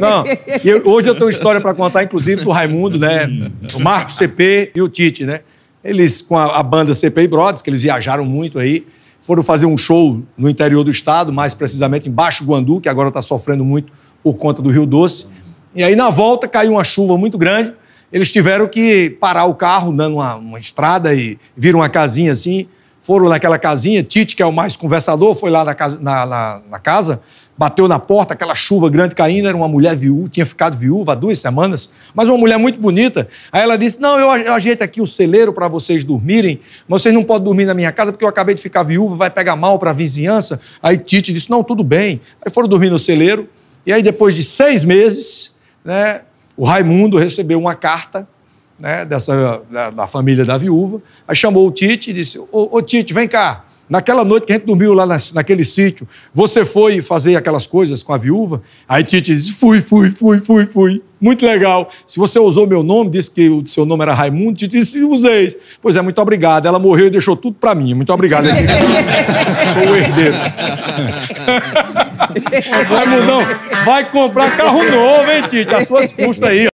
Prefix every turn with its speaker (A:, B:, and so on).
A: Não, eu, hoje eu tenho história para contar, inclusive, do Raimundo, né? O Marco CP e o Tite, né? Eles, com a, a banda e Brothers, que eles viajaram muito aí, foram fazer um show no interior do estado, mais precisamente em Baixo Guandu, que agora está sofrendo muito por conta do Rio Doce. E aí, na volta, caiu uma chuva muito grande. Eles tiveram que parar o carro dando uma estrada e viram uma casinha assim. Foram naquela casinha. Tite, que é o mais conversador, foi lá na casa, na, na, na casa bateu na porta, aquela chuva grande caindo, era uma mulher viúva, tinha ficado viúva há duas semanas, mas uma mulher muito bonita. Aí ela disse: Não, eu, ajeito aqui o celeiro para vocês dormirem, mas vocês não podem dormir na minha casa porque eu acabei de ficar viúva, vai pegar mal para a vizinhança. Aí Tite disse: Não, tudo bem. Aí foram dormir no celeiro, e aí depois de seis meses, né, o Raimundo recebeu uma carta. Né, dessa, da, da família da viúva, aí chamou o Tite e disse: ô Tite, vem cá, Naquela noite que a gente dormiu lá naquele sítio, você foi fazer aquelas coisas com a viúva? Aí Tite
B: disse: fui, fui, fui, fui, fui.
A: Muito legal. Se você usou meu nome, disse que o seu nome era Raimundo, Tite disse: usei. Pois é, muito obrigado. Ela morreu e deixou tudo para mim. Muito obrigado.
B: Sou o herdeiro. Raimundão,
A: vai comprar carro novo, hein, Tite? As suas custas aí.